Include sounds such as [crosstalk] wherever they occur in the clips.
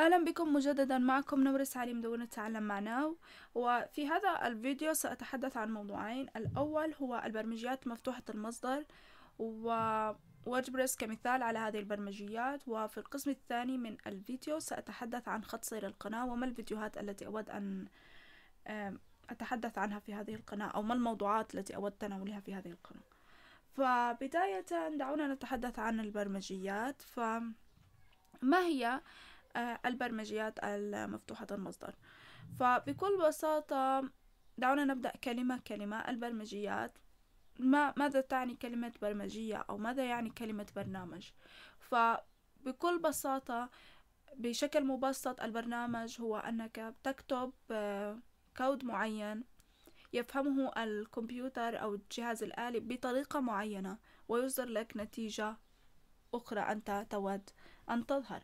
أهلا بكم مجددا معكم نورس علي مدونة تعلم معنا وفي هذا الفيديو سأتحدث عن موضوعين الأول هو البرمجيات مفتوحة المصدر و ووردبريس كمثال على هذه البرمجيات وفي القسم الثاني من الفيديو سأتحدث عن خط سير القناة وما الفيديوهات التي أود أن أتحدث عنها في هذه القناة أو ما الموضوعات التي أود تناولها في هذه القناة فبداية دعونا نتحدث عن البرمجيات فما هي آه، البرمجيات المفتوحة المصدر فبكل بساطة دعونا نبدأ كلمة كلمة البرمجيات ما ماذا تعني كلمة برمجية أو ماذا يعني كلمة برنامج فبكل بساطة بشكل مبسط البرنامج هو أنك تكتب آه، كود معين يفهمه الكمبيوتر أو الجهاز الآلي بطريقة معينة ويصدر لك نتيجة أخرى أنت تود أن تظهر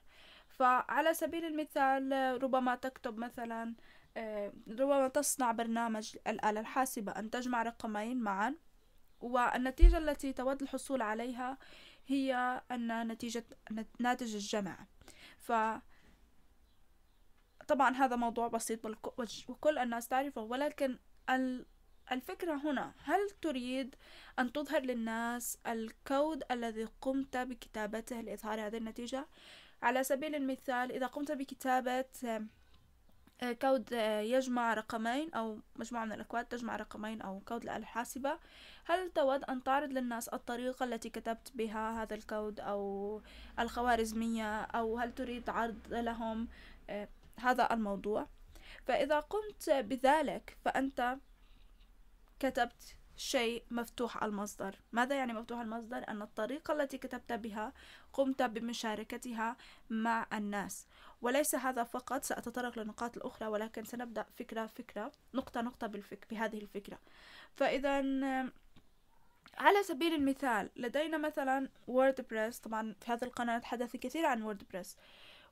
فعلى سبيل المثال ربما تكتب مثلا آه، ربما تصنع برنامج الآلة الحاسبة أن تجمع رقمين معا والنتيجة التي تود الحصول عليها هي أن نتيجة ناتج الجمع ف طبعا هذا موضوع بسيط وكل الناس تعرفه ولكن الفكرة هنا هل تريد أن تظهر للناس الكود الذي قمت بكتابته لإظهار هذه النتيجة؟ على سبيل المثال إذا قمت بكتابة آه، كود آه، يجمع رقمين أو مجموعة من الأكواد تجمع رقمين أو كود الحاسبة هل تود أن تعرض للناس الطريقة التي كتبت بها هذا الكود أو الخوارزمية أو هل تريد عرض لهم آه، هذا الموضوع فإذا قمت بذلك فأنت كتبت شيء مفتوح المصدر ماذا يعني مفتوح المصدر أن الطريقة التي كتبت بها قمت بمشاركتها مع الناس وليس هذا فقط سأتطرق للنقاط الأخرى ولكن سنبدأ فكرة فكرة نقطة نقطة بالفك بهذه الفكرة فإذا على سبيل المثال لدينا مثلا ووردبريس طبعا في هذه القناة نتحدث كثير عن ووردبريس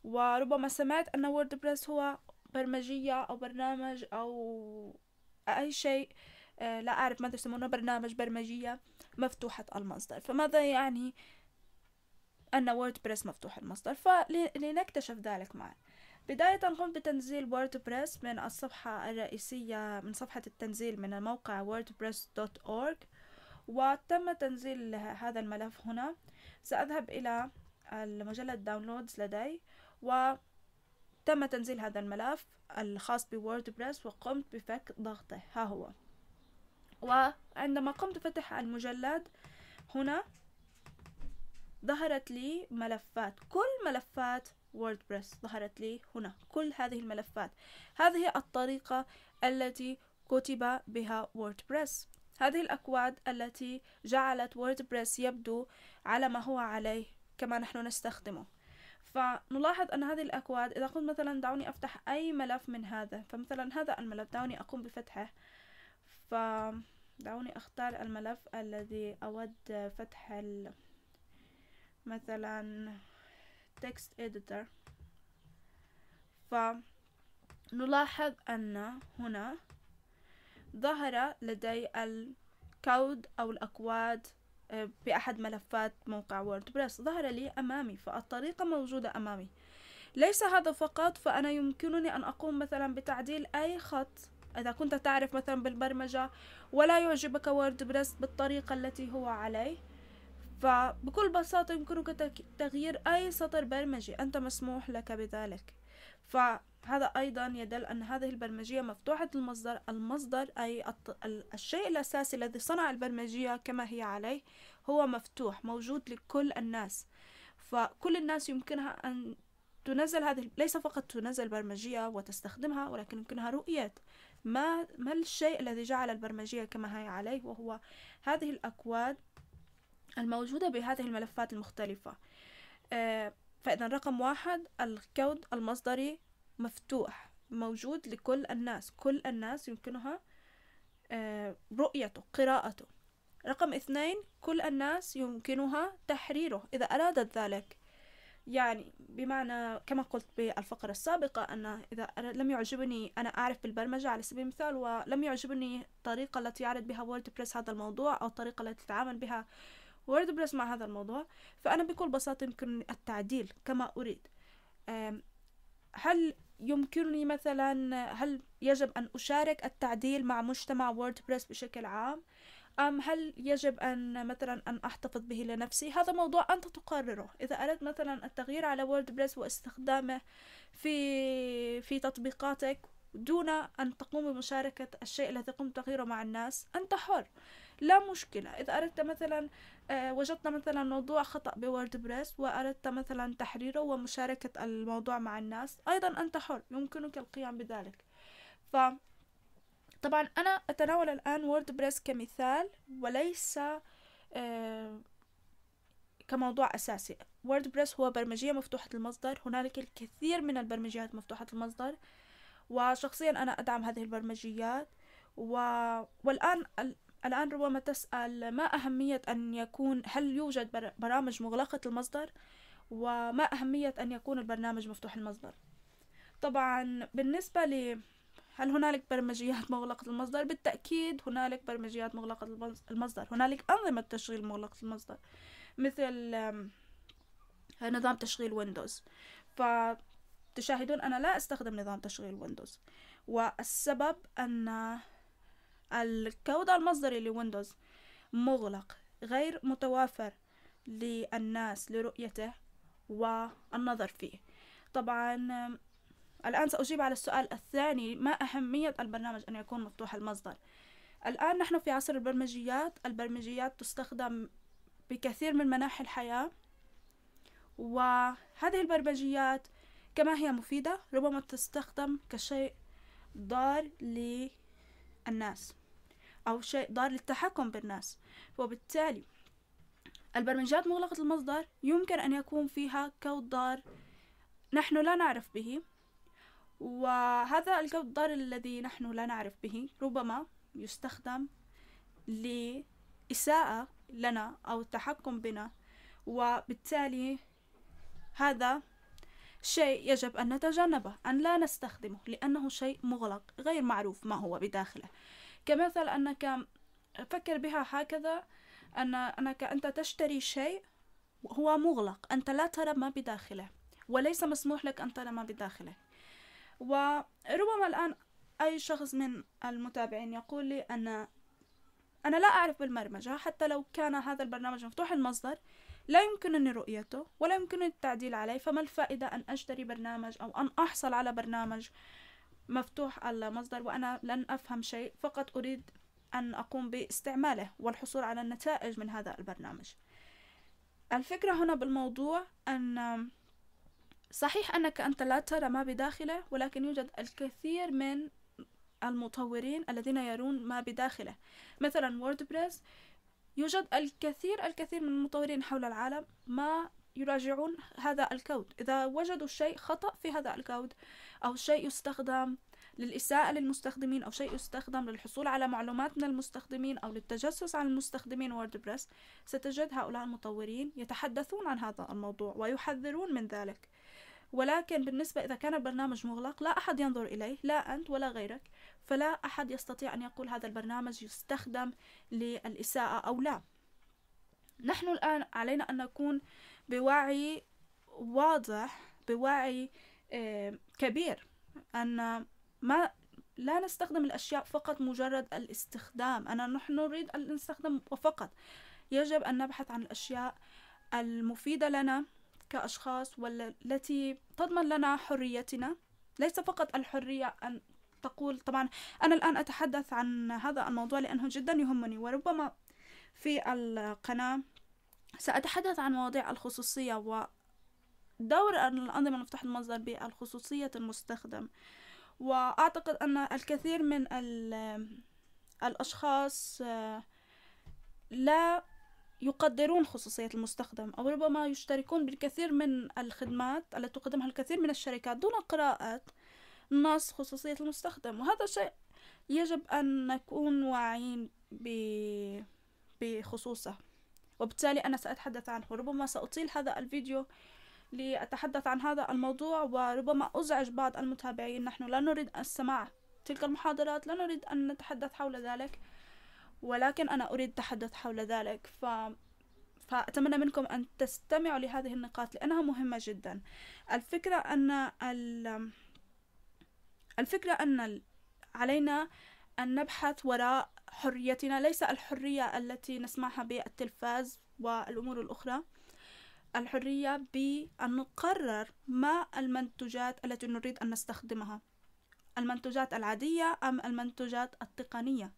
وربما سمعت أن ووردبريس هو برمجية أو برنامج أو أي شيء آه، لا أعرف ماذا يسمونه برنامج برمجية مفتوحة المصدر فماذا يعني أن ووردبريس مفتوح المصدر فلنكتشف ذلك معا بداية قمت بتنزيل ووردبريس من الصفحة الرئيسية من صفحة التنزيل من الموقع wordpress.org وتم تنزيل هذا الملف هنا سأذهب إلى المجلد داونلودز لدي وتم تنزيل هذا الملف الخاص بووردبريس وقمت بفك ضغطه ها هو وعندما قمت فتح المجلد هنا ظهرت لي ملفات كل ملفات ووردبريس ظهرت لي هنا كل هذه الملفات هذه الطريقة التي كتب بها ووردبريس هذه الأكواد التي جعلت ووردبريس يبدو على ما هو عليه كما نحن نستخدمه فنلاحظ أن هذه الأكواد إذا قلت مثلا دعوني أفتح أي ملف من هذا فمثلا هذا الملف دعوني أقوم بفتحه ف دعوني أختار الملف الذي أود فتح مثلا text editor فنلاحظ أن هنا ظهر لدي الكود أو الأكواد آه، بأحد ملفات موقع ووردبريس ظهر لي أمامي فالطريقة موجودة أمامي ليس هذا فقط فأنا يمكنني أن أقوم مثلا بتعديل أي خط إذا كنت تعرف مثلا بالبرمجة ولا يعجبك ووردبريس بالطريقة التي هو عليه فبكل بساطة يمكنك تغيير أي سطر برمجي أنت مسموح لك بذلك فهذا أيضا يدل أن هذه البرمجية مفتوحة المصدر المصدر أي الشيء الأساسي الذي صنع البرمجية كما هي عليه هو مفتوح موجود لكل الناس فكل الناس يمكنها أن تنزل هذه ليس فقط تنزل برمجية وتستخدمها ولكن يمكنها رؤية ما ما الشيء الذي جعل البرمجية كما هي عليه وهو هذه الأكواد الموجودة بهذه الملفات المختلفة آه، فإذا رقم واحد الكود المصدري مفتوح موجود لكل الناس كل الناس يمكنها آه، رؤيته قراءته رقم اثنين كل الناس يمكنها تحريره إذا أرادت ذلك يعني بمعنى كما قلت بالفقرة السابقة أن إذا لم يعجبني أنا أعرف بالبرمجة على سبيل المثال ولم يعجبني الطريقة التي يعرض بها ووردبريس هذا الموضوع أو الطريقة التي تتعامل بها ووردبريس مع هذا الموضوع فأنا بكل بساطة يمكنني التعديل كما أريد هل يمكنني مثلا هل يجب أن أشارك التعديل مع مجتمع ووردبريس بشكل عام؟ أم هل يجب أن مثلا أن أحتفظ به لنفسي هذا موضوع أنت تقرره إذا أردت مثلا التغيير على ووردبريس واستخدامه في في تطبيقاتك دون أن تقوم بمشاركة الشيء الذي قمت تغييره مع الناس أنت حر لا مشكلة إذا أردت مثلا آه، وجدت مثلا موضوع خطأ بريس وأردت مثلا تحريره ومشاركة الموضوع مع الناس أيضا أنت حر يمكنك القيام بذلك ف طبعا أنا أتناول الآن ووردبريس كمثال وليس آه، كموضوع أساسي ووردبريس هو برمجية مفتوحة المصدر هنالك الكثير من البرمجيات مفتوحة المصدر وشخصيا أنا أدعم هذه البرمجيات و... والآن الآن ربما تسأل ما أهمية أن يكون هل يوجد برامج مغلقة المصدر وما أهمية أن يكون البرنامج مفتوح المصدر طبعا بالنسبة ل هل هنالك برمجيات مغلقة المصدر؟ بالتأكيد هنالك برمجيات مغلقة المصدر هنالك أنظمة تشغيل مغلقة المصدر مثل نظام تشغيل ويندوز فتشاهدون أنا لا أستخدم نظام تشغيل ويندوز والسبب أن الكود المصدري لويندوز مغلق غير متوافر للناس لرؤيته والنظر فيه طبعا الآن سأجيب على السؤال الثاني ما أهمية البرنامج أن يكون مفتوح المصدر الآن نحن في عصر البرمجيات البرمجيات تستخدم بكثير من مناحي الحياة وهذه البرمجيات كما هي مفيدة ربما تستخدم كشيء ضار للناس أو شيء ضار للتحكم بالناس وبالتالي البرمجيات مغلقة المصدر يمكن أن يكون فيها كود ضار نحن لا نعرف به وهذا الضار الذي نحن لا نعرف به ربما يستخدم لإساءة لنا أو التحكم بنا وبالتالي هذا شيء يجب أن نتجنبه أن لا نستخدمه لأنه شيء مغلق غير معروف ما هو بداخله كمثل أنك فكر بها هكذا أن أنك أنت تشتري شيء هو مغلق أنت لا ترى ما بداخله وليس مسموح لك أن ترى ما بداخله وربما الآن أي شخص من المتابعين يقول لي أن أنا لا أعرف بالبرمجة حتى لو كان هذا البرنامج مفتوح المصدر لا يمكنني رؤيته ولا يمكنني التعديل عليه فما الفائدة أن أشتري برنامج أو أن أحصل على برنامج مفتوح المصدر وأنا لن أفهم شيء فقط أريد أن أقوم باستعماله والحصول على النتائج من هذا البرنامج الفكرة هنا بالموضوع أن صحيح أنك أنت لا ترى ما بداخله ولكن يوجد الكثير من المطورين الذين يرون ما بداخله مثلا ووردبريس يوجد الكثير الكثير من المطورين حول العالم ما يراجعون هذا الكود إذا وجدوا شيء خطأ في هذا الكود أو شيء يستخدم للإساءة للمستخدمين أو شيء يستخدم للحصول على معلومات من المستخدمين أو للتجسس عن المستخدمين ووردبريس ستجد هؤلاء المطورين يتحدثون عن هذا الموضوع ويحذرون من ذلك ولكن بالنسبة إذا كان البرنامج مغلق لا أحد ينظر إليه لا أنت ولا غيرك فلا أحد يستطيع أن يقول هذا البرنامج يستخدم للإساءة أو لا نحن الآن علينا أن نكون بوعي واضح بوعي كبير أن ما لا نستخدم الأشياء فقط مجرد الاستخدام أنا نحن نريد أن نستخدم فقط يجب أن نبحث عن الأشياء المفيدة لنا كأشخاص والتي تضمن لنا حريتنا ليس فقط الحرية أن تقول طبعا أنا الآن أتحدث عن هذا الموضوع لأنه جدا يهمني وربما في القناة سأتحدث عن مواضيع الخصوصية ودور الأنظمة المفتوحة المصدر بالخصوصية المستخدم وأعتقد أن الكثير من الأشخاص آه، لا يقدرون خصوصية المستخدم أو ربما يشتركون بالكثير من الخدمات التي تقدمها الكثير من الشركات دون قراءة نص خصوصية المستخدم وهذا شيء يجب أن نكون واعيين بخصوصه وبالتالي أنا سأتحدث عنه ربما سأطيل هذا الفيديو لأتحدث عن هذا الموضوع وربما أزعج بعض المتابعين نحن لا نريد السماع تلك المحاضرات لا نريد أن نتحدث حول ذلك ولكن أنا أريد التحدث حول ذلك ف... فأتمنى منكم أن تستمعوا لهذه النقاط لأنها مهمة جدا الفكرة أن ال... الفكرة أن علينا أن نبحث وراء حريتنا ليس الحرية التي نسمعها بالتلفاز والأمور الأخرى الحرية بأن نقرر ما المنتجات التي نريد أن نستخدمها المنتجات العادية أم المنتجات التقنية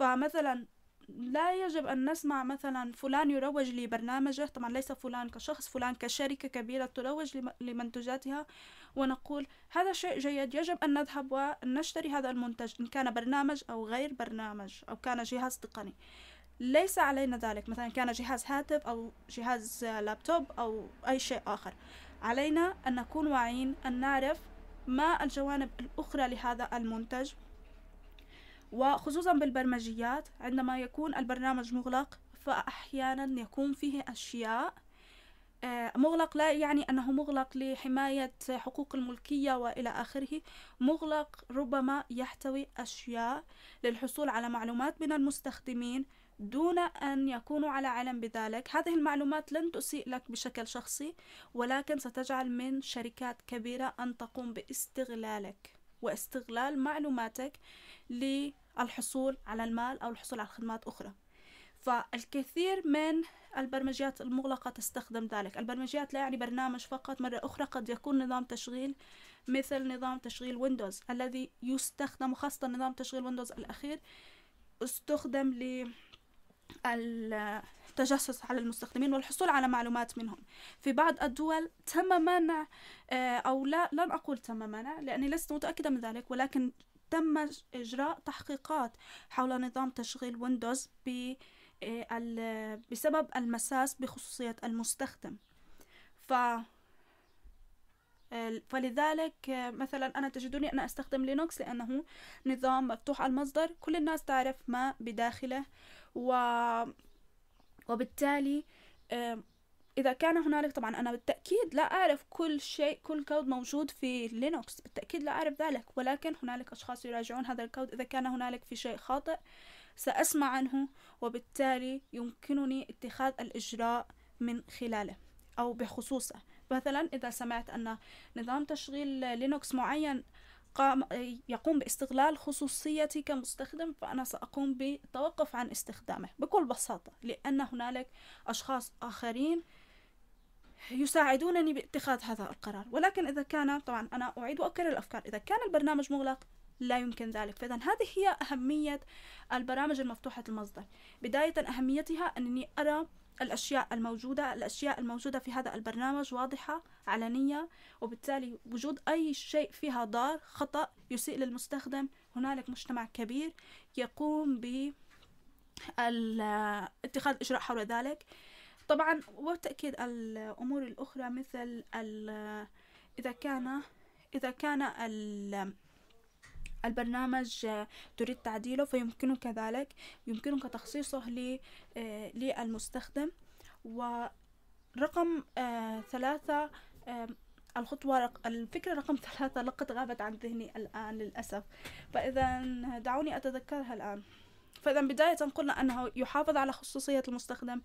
فمثلا لا يجب أن نسمع مثلا فلان يروج لبرنامجه طبعا ليس فلان كشخص فلان كشركة كبيرة تروج لمنتجاتها ونقول هذا شيء جيد يجب أن نذهب ونشتري هذا المنتج إن كان برنامج أو غير برنامج أو كان جهاز تقني ليس علينا ذلك مثلا كان جهاز هاتف أو جهاز لابتوب أو أي شيء آخر علينا أن نكون واعيين أن نعرف ما الجوانب الأخرى لهذا المنتج وخصوصا بالبرمجيات عندما يكون البرنامج مغلق فأحيانا يكون فيه أشياء آه، مغلق لا يعني أنه مغلق لحماية حقوق الملكية وإلى آخره مغلق ربما يحتوي أشياء للحصول على معلومات من المستخدمين دون أن يكونوا على علم بذلك هذه المعلومات لن تسيء لك بشكل شخصي ولكن ستجعل من شركات كبيرة أن تقوم باستغلالك واستغلال معلوماتك للحصول على المال أو الحصول على خدمات أخرى فالكثير من البرمجيات المغلقة تستخدم ذلك البرمجيات لا يعني برنامج فقط مرة أخرى قد يكون نظام تشغيل مثل نظام تشغيل ويندوز الذي يستخدم خاصة نظام تشغيل ويندوز الأخير استخدم ل التجسس على المستخدمين والحصول على معلومات منهم في بعض الدول تم منع آه، أو لا لن أقول تم منع لأني لست متأكدة من ذلك ولكن تم إجراء تحقيقات حول نظام تشغيل ويندوز آه، بسبب المساس بخصوصية المستخدم ف فلذلك آه، مثلا أنا تجدوني أنا أستخدم لينوكس لأنه نظام مفتوح المصدر كل الناس تعرف ما بداخله و وبالتالي إذا كان هنالك طبعا أنا بالتأكيد لا أعرف كل شيء كل كود موجود في لينوكس بالتأكيد لا أعرف ذلك ولكن هنالك أشخاص يراجعون هذا الكود إذا كان هنالك في شيء خاطئ سأسمع عنه وبالتالي يمكنني اتخاذ الإجراء من خلاله أو بخصوصه مثلا إذا سمعت أن نظام تشغيل لينوكس معين قام يقوم باستغلال خصوصيتي كمستخدم فأنا سأقوم بالتوقف عن استخدامه بكل بساطة لأن هنالك أشخاص آخرين يساعدونني باتخاذ هذا القرار ولكن إذا كان طبعا أنا أعيد وأكرر الأفكار إذا كان البرنامج مغلق لا يمكن ذلك فإذا هذه هي أهمية البرامج المفتوحة المصدر بداية أهميتها أنني أرى الأشياء الموجودة الأشياء الموجودة في هذا البرنامج واضحة علنية وبالتالي وجود أي شيء فيها ضار خطأ يسيء للمستخدم هنالك مجتمع كبير يقوم باتخاذ اتخاذ إجراء حول ذلك طبعا وتأكيد الأمور الأخرى مثل إذا كان إذا كان البرنامج آه، تريد تعديله فيمكنك ذلك يمكنك تخصيصه آه، للمستخدم ورقم آه، ثلاثة الخطوة الفكرة رقم [laughs] ثلاثة لقد غابت عن ذهني الآن للأسف فإذا دعوني أتذكرها الآن فإذا بداية قلنا أنه يحافظ على خصوصية المستخدم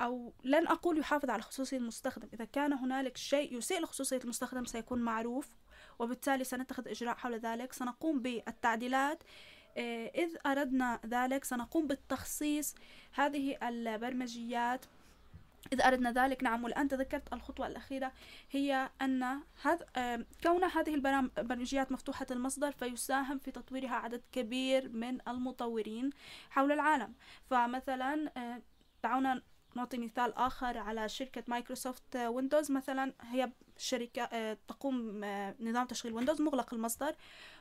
أو لن أقول يحافظ على خصوصية المستخدم إذا كان هنالك شيء يسيء لخصوصية المستخدم سيكون معروف وبالتالي سنتخذ إجراء حول ذلك سنقوم بالتعديلات آه، إذ أردنا ذلك سنقوم بالتخصيص هذه البرمجيات إذا أردنا ذلك نعم والآن تذكرت الخطوة الأخيرة هي أن هذ... آه، كون هذه البرمجيات مفتوحة المصدر فيساهم في تطويرها عدد كبير من المطورين حول العالم فمثلا آه، دعونا نعطي مثال آخر على شركة مايكروسوفت ويندوز مثلا هي الشركة آه، تقوم آه، نظام تشغيل ويندوز مغلق المصدر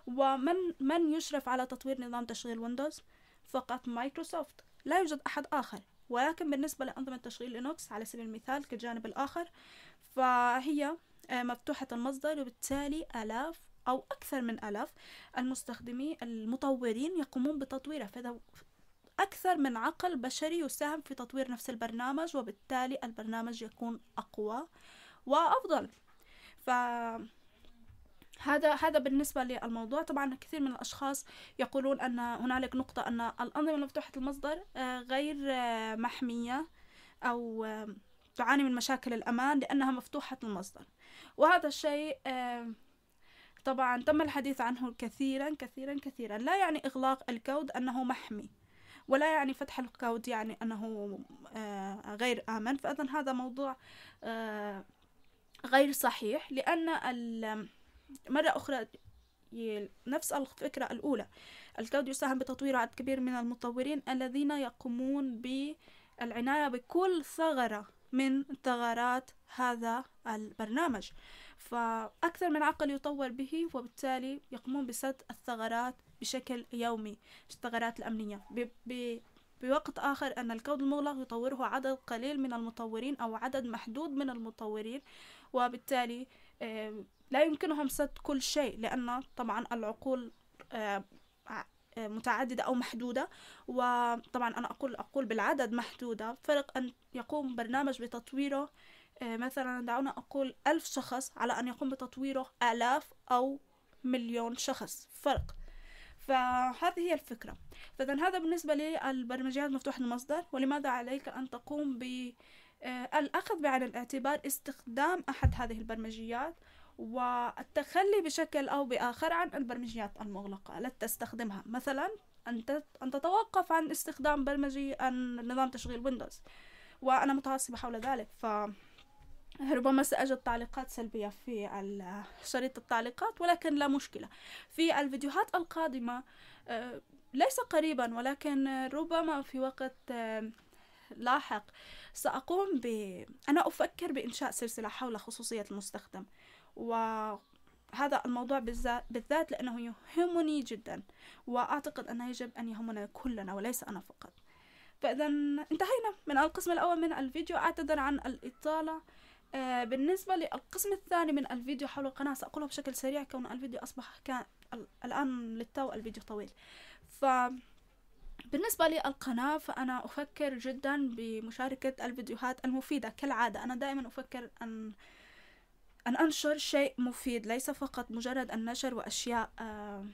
ومن من يشرف على تطوير نظام تشغيل ويندوز فقط مايكروسوفت لا يوجد أحد آخر ولكن بالنسبة لأنظمة تشغيل لينوكس على سبيل المثال كالجانب الآخر فهي آه، مفتوحة المصدر وبالتالي آلاف أو أكثر من آلاف المستخدمين المطورين يقومون بتطويره فإذا أكثر من عقل بشري يساهم في تطوير نفس البرنامج وبالتالي البرنامج يكون أقوى وأفضل فهذا هذا بالنسبة للموضوع طبعا كثير من الأشخاص يقولون أن هنالك نقطة أن الأنظمة مفتوحة المصدر آه، غير آه، محمية أو آه، تعاني من مشاكل الأمان لأنها مفتوحة المصدر وهذا الشيء طبعا تم الحديث عنه كثيرا كثيرا كثيرا لا يعني إغلاق الكود أنه محمي ولا يعني فتح الكود يعني أنه غير آمن فإذا هذا موضوع غير صحيح لأن مرة أخرى نفس الفكرة الأولى الكود يساهم بتطوير عدد كبير من المطورين الذين يقومون بالعناية بكل ثغرة من ثغرات هذا البرنامج فأكثر من عقل يطور به وبالتالي يقومون بسد الثغرات بشكل يومي الثغرات الأمنية ب... ب... بوقت آخر أن الكود المغلق يطوره عدد قليل من المطورين أو عدد محدود من المطورين وبالتالي لا يمكنهم سد كل شيء لأن طبعا العقول متعددة أو محدودة وطبعا أنا أقول أقول بالعدد محدودة فرق أن يقوم برنامج بتطويره آه، مثلا دعونا أقول ألف شخص على أن يقوم بتطويره آلاف أو مليون شخص فرق فهذه هي الفكرة فإذا هذا بالنسبة للبرمجيات مفتوحة المصدر ولماذا عليك أن تقوم ب آه، الأخذ بعين الاعتبار استخدام أحد هذه البرمجيات والتخلي بشكل أو بآخر عن البرمجيات المغلقة التي تستخدمها مثلا أن تتوقف عن استخدام برمجي نظام تشغيل ويندوز وأنا متعصبة حول ذلك ف ربما سأجد تعليقات سلبية في شريط التعليقات ولكن لا مشكلة في الفيديوهات القادمة آه، ليس قريبا ولكن ربما في وقت آه، لاحق سأقوم ب... أنا أفكر بإنشاء سلسلة حول خصوصية المستخدم وهذا الموضوع بالذات لأنه يهمني جدا وأعتقد أنه يجب أن يهمنا كلنا وليس أنا فقط فإذا انتهينا من القسم الأول من الفيديو أعتذر عن الإطالة آه، بالنسبة للقسم الثاني من الفيديو حول القناة سأقوله بشكل سريع كون الفيديو أصبح كان الآن للتو الفيديو طويل ف بالنسبة للقناة فأنا أفكر جدا بمشاركة الفيديوهات المفيدة كالعادة أنا دائما أفكر أن أن أنشر شيء مفيد ليس فقط مجرد النشر وأشياء آه،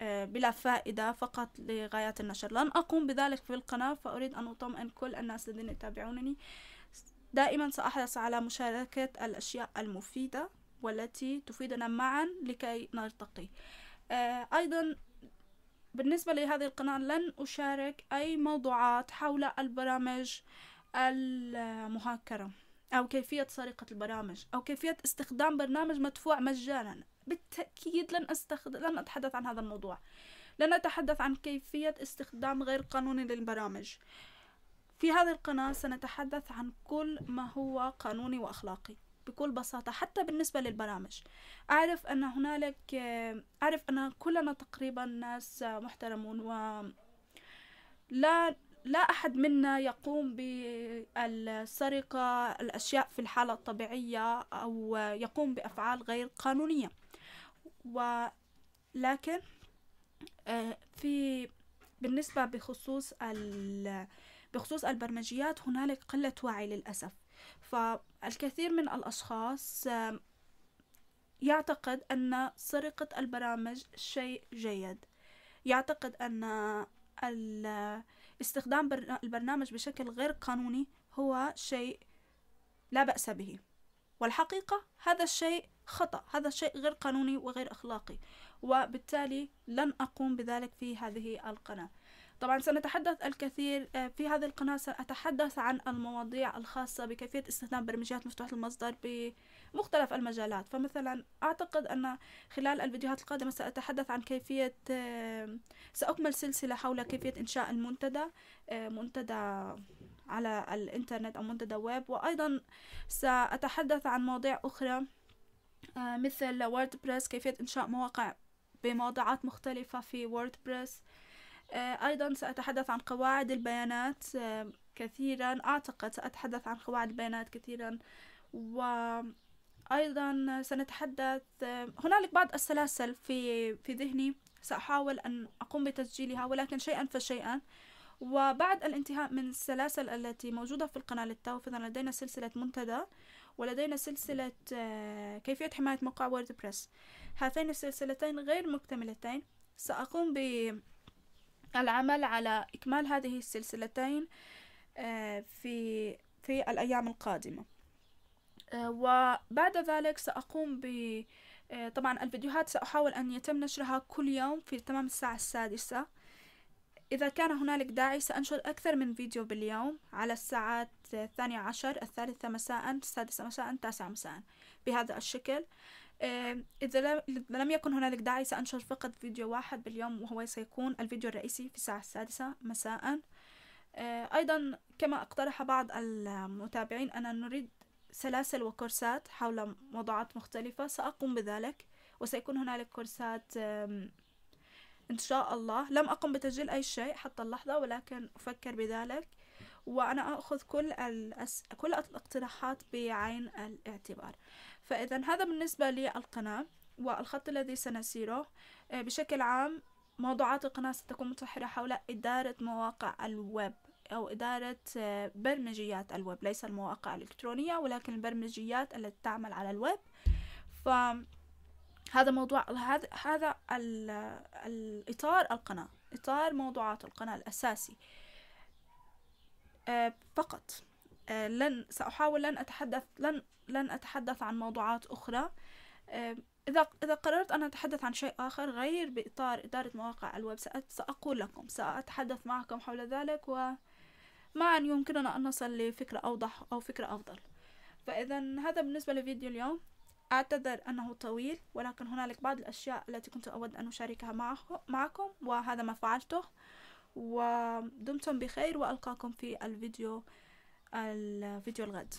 آه، بلا فائدة فقط لغاية النشر لن أقوم بذلك في القناة فأريد أن أطمئن كل الناس الذين يتابعونني دائما سأحرص على مشاركة الأشياء المفيدة والتي تفيدنا معا لكي نرتقي آه، أيضا بالنسبة لهذه القناة لن أشارك أي موضوعات حول البرامج المهكرة أو كيفية سرقة البرامج أو كيفية استخدام برنامج مدفوع مجانا بالتأكيد لن, أستخد... لن أتحدث عن هذا الموضوع لن أتحدث عن كيفية استخدام غير قانوني للبرامج في هذه القناة سنتحدث عن كل ما هو قانوني وأخلاقي بكل بساطة حتى بالنسبة للبرامج أعرف أن هنالك أعرف أن كلنا تقريبا ناس محترمون و لا لا أحد منا يقوم بالسرقة الأشياء في الحالة الطبيعية أو يقوم بأفعال غير قانونية ولكن في بالنسبة بخصوص بخصوص البرمجيات هنالك قلة وعي للأسف فالكثير من الأشخاص يعتقد أن سرقة البرامج شيء جيد يعتقد أن استخدام البرنامج بشكل غير قانوني هو شيء لا بأس به والحقيقة هذا الشيء خطأ هذا الشيء غير قانوني وغير أخلاقي وبالتالي لن أقوم بذلك في هذه القناة طبعا سنتحدث الكثير آه، في هذه القناة سأتحدث عن المواضيع الخاصة بكيفية استخدام برمجيات مفتوحة المصدر بمختلف المجالات فمثلا أعتقد أن خلال الفيديوهات القادمة سأتحدث عن كيفية آه، سأكمل سلسلة حول كيفية إنشاء المنتدى آه، منتدى على الإنترنت أو منتدى ويب وأيضا سأتحدث عن مواضيع أخرى مثل ووردبريس كيفية إنشاء مواقع بموضوعات مختلفة في ووردبريس آه، أيضا سأتحدث عن قواعد البيانات آه، كثيرا أعتقد سأتحدث عن قواعد البيانات كثيرا و أيضا سنتحدث آه، هنالك بعض السلاسل في في ذهني سأحاول أن أقوم بتسجيلها ولكن شيئا فشيئا وبعد الانتهاء من السلاسل التي موجودة في القناة للتو فإذا لدينا سلسلة منتدى ولدينا سلسلة كيفية حماية موقع ووردبريس هاتين السلسلتين غير مكتملتين سأقوم ب العمل على إكمال هذه السلسلتين آه، في في الأيام القادمة آه، وبعد ذلك سأقوم ب آه، طبعا الفيديوهات سأحاول أن يتم نشرها كل يوم في تمام الساعة السادسة إذا كان هنالك داعي سأنشر أكثر من فيديو باليوم على الساعات الثانية عشر الثالثة مساء السادسة مساء التاسعة مساء بهذا الشكل إذا لم يكن هنالك داعي سأنشر فقط فيديو واحد باليوم وهو سيكون الفيديو الرئيسي في الساعة السادسة مساء آه، أيضا كما اقترح بعض المتابعين أن نريد سلاسل وكورسات حول موضوعات مختلفة سأقوم بذلك وسيكون هنالك كورسات إن شاء الله لم أقم بتسجيل أي شيء حتى اللحظة ولكن أفكر بذلك وأنا أخذ كل الأس... كل الاقتراحات بعين الاعتبار فإذا هذا بالنسبة للقناة والخط الذي سنسيره آه، بشكل عام موضوعات القناة ستكون متحرة حول إدارة مواقع الويب أو إدارة آه، برمجيات الويب ليس المواقع الإلكترونية ولكن البرمجيات التي تعمل على الويب فهذا موضوع هذا هذا الإطار القناة إطار موضوعات القناة الأساسي آه، فقط آه، لن سأحاول لن أتحدث لن لن أتحدث عن موضوعات أخرى آه، إذا إذا قررت أن أتحدث عن شيء آخر غير بإطار إدارة مواقع الويب سأقول لكم سأتحدث معكم حول ذلك ومعا يمكننا أن نصل لفكرة أوضح أو فكرة أفضل فإذا هذا بالنسبة لفيديو اليوم أعتذر أنه طويل ولكن هنالك بعض الأشياء التي كنت أود أن أشاركها معكم وهذا ما فعلته ودمتم بخير وألقاكم في الفيديو الفيديو الغد